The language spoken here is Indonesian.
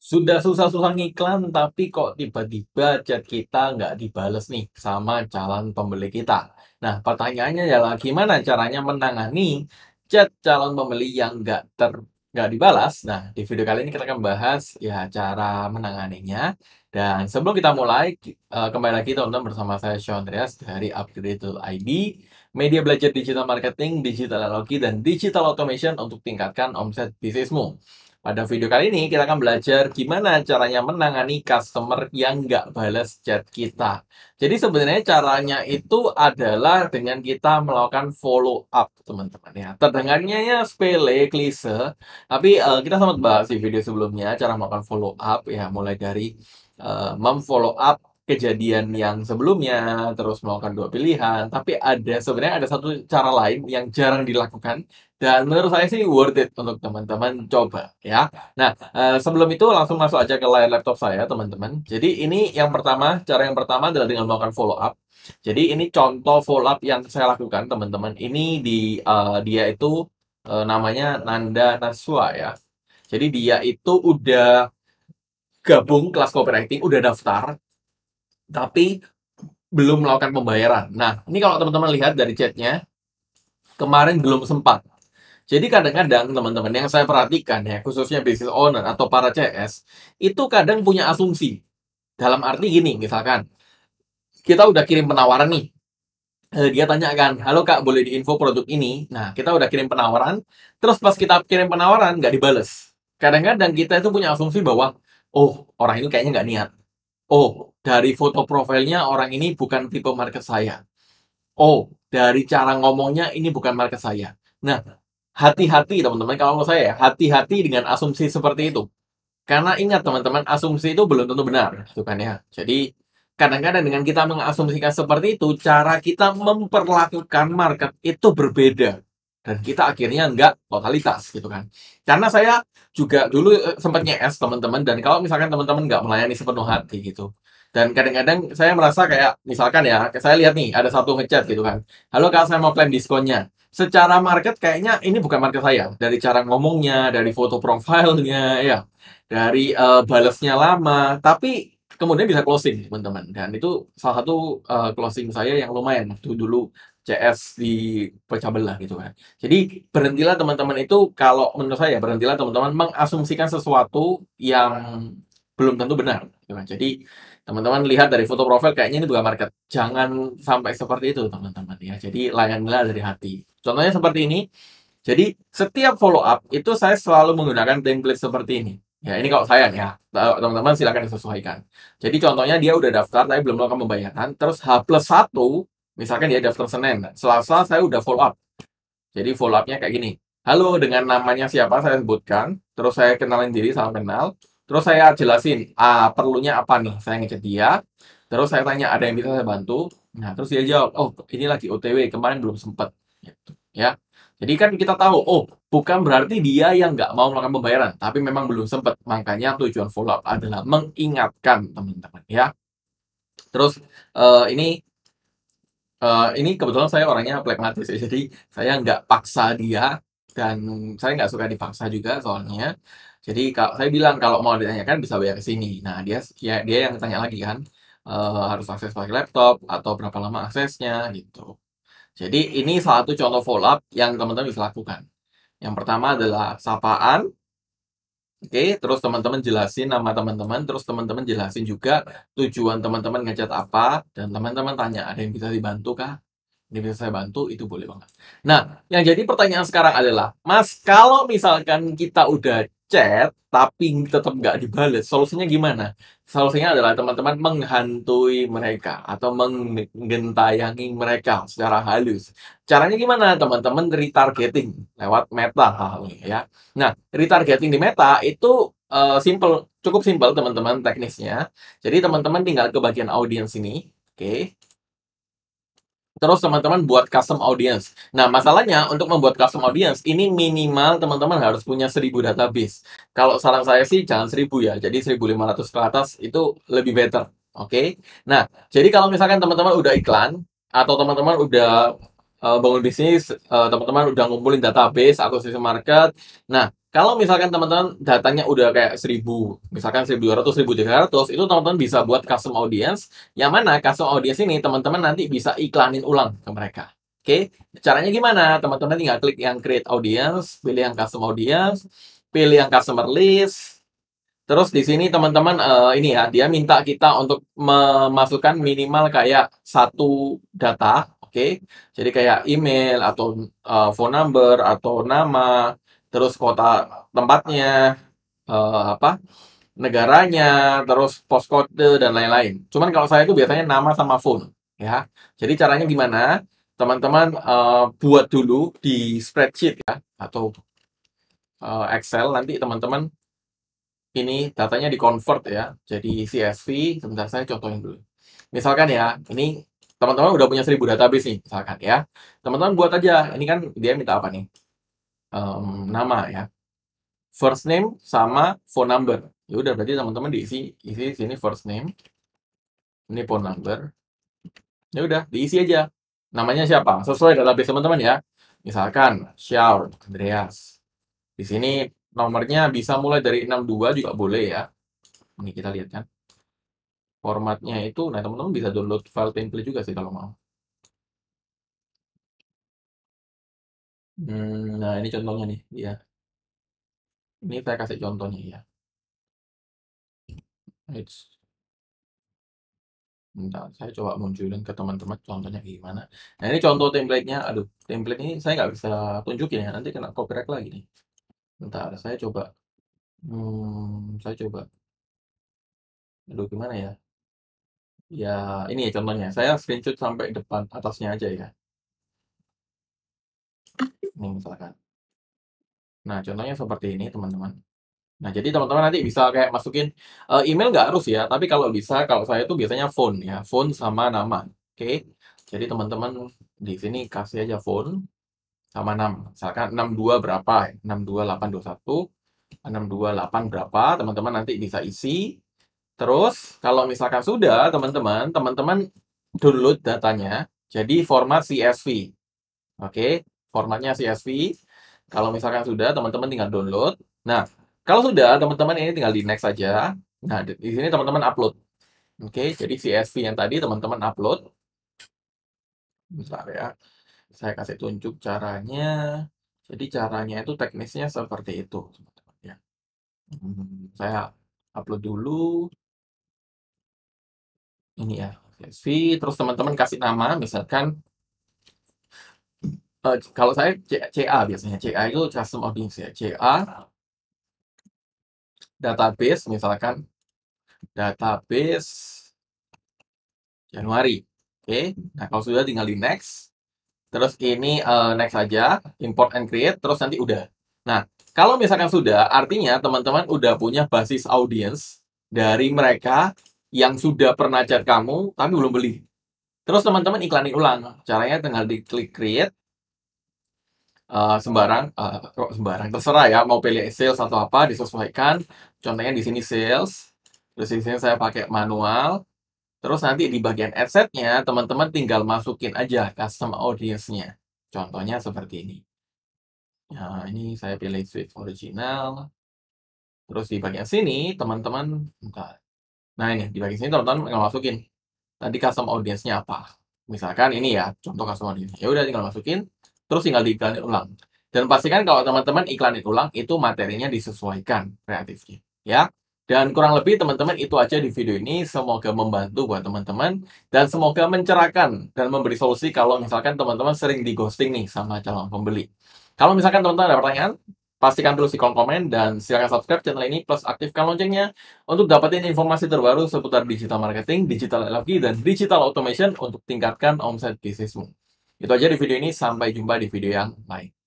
sudah susah-susah ngiklan tapi kok tiba-tiba chat kita nggak dibales nih sama calon pembeli kita. Nah pertanyaannya adalah gimana caranya menangani chat calon pembeli yang nggak ter nggak dibalas. Nah di video kali ini kita akan bahas ya cara menanganinya. Dan sebelum kita mulai eh, kembali lagi teman-teman bersama saya Sean Andreas dari Upgrade.id media belajar digital marketing, digital analogi, dan digital automation untuk tingkatkan omset bisnismu. Pada video kali ini kita akan belajar gimana caranya menangani customer yang nggak balas chat kita. Jadi sebenarnya caranya itu adalah dengan kita melakukan follow up teman-teman ya. Terdengarnya ya sepele, klise, tapi uh, kita sempat bahas di video sebelumnya cara melakukan follow up ya mulai dari uh, memfollow up kejadian yang sebelumnya terus melakukan dua pilihan tapi ada sebenarnya ada satu cara lain yang jarang dilakukan dan menurut saya sih worth it untuk teman-teman coba ya nah eh, sebelum itu langsung masuk aja ke layar laptop saya teman-teman jadi ini yang pertama cara yang pertama adalah dengan melakukan follow up jadi ini contoh follow up yang saya lakukan teman-teman ini di uh, dia itu uh, namanya Nanda Naswa ya jadi dia itu udah gabung kelas copywriting udah daftar tapi belum melakukan pembayaran. Nah, ini kalau teman-teman lihat dari chatnya, kemarin belum sempat. Jadi kadang-kadang teman-teman yang saya perhatikan ya, khususnya business owner atau para CS, itu kadang punya asumsi. Dalam arti gini, misalkan, kita udah kirim penawaran nih, eh, dia tanya kan, halo kak boleh diinfo produk ini? Nah, kita udah kirim penawaran, terus pas kita kirim penawaran nggak dibales. Kadang-kadang kita itu punya asumsi bahwa, oh orang itu kayaknya nggak niat. Oh, dari foto profilnya orang ini bukan tipe market saya. Oh, dari cara ngomongnya ini bukan market saya. Nah, hati-hati teman-teman kalau menurut saya ya, hati-hati dengan asumsi seperti itu. Karena ingat teman-teman, asumsi itu belum tentu benar, gitu kan ya. Jadi, kadang-kadang dengan kita mengasumsikan seperti itu, cara kita memperlakukan market itu berbeda dan kita akhirnya nggak totalitas gitu kan karena saya juga dulu eh, sempat nyes teman-teman dan kalau misalkan teman-teman nggak melayani sepenuh hati gitu dan kadang-kadang saya merasa kayak misalkan ya saya lihat nih ada satu ngechat gitu kan halo kak saya mau klaim diskonnya secara market kayaknya ini bukan market saya dari cara ngomongnya dari foto profilnya ya dari uh, balesnya lama tapi kemudian bisa closing teman-teman dan itu salah satu uh, closing saya yang lumayan waktu dulu CS di pecah belah gitu kan. Jadi berhentilah teman-teman itu kalau menurut saya berhentilah teman-teman mengasumsikan sesuatu yang belum tentu benar. Gitu kan. Jadi teman-teman lihat dari foto profil kayaknya ini bukan market. Jangan sampai seperti itu teman-teman ya. Jadi layanilah dari hati. Contohnya seperti ini. Jadi setiap follow up itu saya selalu menggunakan template seperti ini. Ya, ini kalau saya ya, teman-teman silahkan disesuaikan. Jadi contohnya dia udah daftar tapi belum melakukan pembayaran, terus H plus satu Misalkan dia daftar Senin, Selasa saya udah follow up. Jadi follow up-nya kayak gini. Halo, dengan namanya siapa saya sebutkan, terus saya kenalin diri, salam kenal, terus saya jelasin ah, perlunya apa nih, saya ngecek dia, terus saya tanya ada yang bisa saya bantu, nah terus dia jawab, oh ini lagi OTW, kemarin belum sempat, gitu, ya. Jadi kan kita tahu, oh bukan berarti dia yang nggak mau melakukan pembayaran, tapi memang belum sempat, makanya tujuan follow up adalah mengingatkan teman-teman, ya. Terus uh, ini Eh, ini kebetulan saya orangnya pragmatis ya, jadi saya nggak paksa dia dan saya nggak suka dipaksa juga soalnya. Jadi kalau saya bilang kalau mau ditanyakan bisa bayar ke sini. Nah dia ya dia yang tanya lagi kan uh, harus akses pakai laptop atau berapa lama aksesnya gitu. Jadi ini salah satu contoh follow up yang teman-teman bisa lakukan. Yang pertama adalah sapaan, Oke, terus teman-teman jelasin nama teman-teman, terus teman-teman jelasin juga tujuan teman-teman ngecat apa, dan teman-teman tanya, ada yang bisa dibantu kah? Ini bisa saya bantu, itu boleh banget. Nah, yang jadi pertanyaan sekarang adalah, Mas, kalau misalkan kita udah chat tapi tetap nggak dibalas. Solusinya gimana? Solusinya adalah teman-teman menghantui mereka atau menggentayangi mereka secara halus. Caranya gimana? Teman-teman retargeting lewat meta ya. Nah, retargeting di meta itu uh, simple, cukup simple teman-teman teknisnya. Jadi teman-teman tinggal ke bagian audiens ini, oke. Okay Terus teman-teman buat custom audience. Nah, masalahnya untuk membuat custom audience ini minimal teman-teman harus punya 1000 database. Kalau saran saya sih jangan 1000 ya. Jadi 1500 ke atas itu lebih better. Oke. Okay? Nah, jadi kalau misalkan teman-teman udah iklan atau teman-teman udah uh, bangun bisnis, eh, teman-teman uh, udah ngumpulin database atau sistem market. Nah, kalau misalkan teman-teman datanya udah kayak 1000, misalkan 1200, 1300, itu teman-teman bisa buat custom audience, yang mana custom audience ini teman-teman nanti bisa iklanin ulang ke mereka. Oke, okay? caranya gimana? Teman-teman tinggal klik yang create audience, pilih yang custom audience, pilih yang customer list. Terus di sini teman-teman uh, ini ya, dia minta kita untuk memasukkan minimal kayak satu data, oke? Okay? Jadi kayak email atau uh, phone number atau nama terus kota tempatnya uh, apa negaranya terus poskode dan lain-lain cuman kalau saya itu biasanya nama sama phone ya jadi caranya gimana teman-teman uh, buat dulu di spreadsheet ya atau uh, Excel nanti teman-teman ini datanya di convert ya jadi CSV sebentar saya contohin dulu misalkan ya ini teman-teman udah punya seribu database nih misalkan ya teman-teman buat aja ini kan dia minta apa nih um, nama ya. First name sama phone number. Ya udah berarti teman-teman diisi isi sini first name. Ini phone number. Ya udah, diisi aja. Namanya siapa? Sesuai database teman-teman ya. Misalkan Shaul Andreas. Di sini nomornya bisa mulai dari 62 juga boleh ya. Ini kita lihat kan. Formatnya itu, nah teman-teman bisa download file template juga sih kalau mau. Hmm, nah ini contohnya nih, ya Ini hmm. saya kasih contohnya ya. It's... Bentar, saya coba munculin ke teman-teman contohnya gimana. Nah ini contoh template-nya, aduh template ini saya nggak bisa tunjukin ya, nanti kena copyright lagi nih. Bentar, saya coba, hmm saya coba aduh gimana ya? Ya ini ya contohnya, saya screenshot sampai depan atasnya aja ya misalkan. Nah, contohnya seperti ini, teman-teman. Nah, jadi teman-teman nanti bisa kayak masukin uh, email nggak harus ya, tapi kalau bisa, kalau saya itu biasanya phone ya, phone sama nama. Oke, okay? jadi teman-teman di sini kasih aja phone sama nama. Misalkan 62 berapa, 62821, ya? 628 berapa, teman-teman nanti bisa isi. Terus, kalau misalkan sudah, teman-teman, teman-teman download datanya, jadi format CSV. Oke, okay? formatnya CSV. Kalau misalkan sudah, teman-teman tinggal download. Nah, kalau sudah, teman-teman ini tinggal di next saja. Nah, di sini teman-teman upload. Oke, jadi CSV yang tadi teman-teman upload. Bentar ya. Saya kasih tunjuk caranya. Jadi caranya itu teknisnya seperti itu, teman-teman ya. Hmm, saya upload dulu. Ini ya, CSV. Terus teman-teman kasih nama, misalkan Uh, kalau saya CA biasanya CA itu custom audience ya CA database misalkan database Januari oke okay. nah kalau sudah tinggal di next terus ini uh, next saja import and create terus nanti udah nah kalau misalkan sudah artinya teman-teman udah punya basis audience dari mereka yang sudah pernah chat kamu tapi belum beli terus teman-teman iklanin ulang caranya tinggal di klik create uh, sembarang uh, kok sembarang terserah ya mau pilih sales atau apa disesuaikan contohnya di sini sales terus di sini saya pakai manual terus nanti di bagian assetnya teman-teman tinggal masukin aja custom audience-nya contohnya seperti ini nah ini saya pilih switch original terus di bagian sini teman-teman nah ini di bagian sini teman-teman tinggal masukin tadi custom audience-nya apa misalkan ini ya contoh custom audience ya udah tinggal masukin terus tinggal diiklanin ulang. Dan pastikan kalau teman-teman iklanin ulang itu materinya disesuaikan kreatifnya, ya. Dan kurang lebih teman-teman itu aja di video ini. Semoga membantu buat teman-teman dan semoga mencerahkan dan memberi solusi kalau misalkan teman-teman sering di ghosting nih sama calon pembeli. Kalau misalkan teman-teman ada pertanyaan, pastikan tulis di kolom komen dan silahkan subscribe channel ini plus aktifkan loncengnya untuk dapetin informasi terbaru seputar digital marketing, digital LFG, dan digital automation untuk tingkatkan omset bisnismu. Itu aja di video ini, sampai jumpa di video yang lain.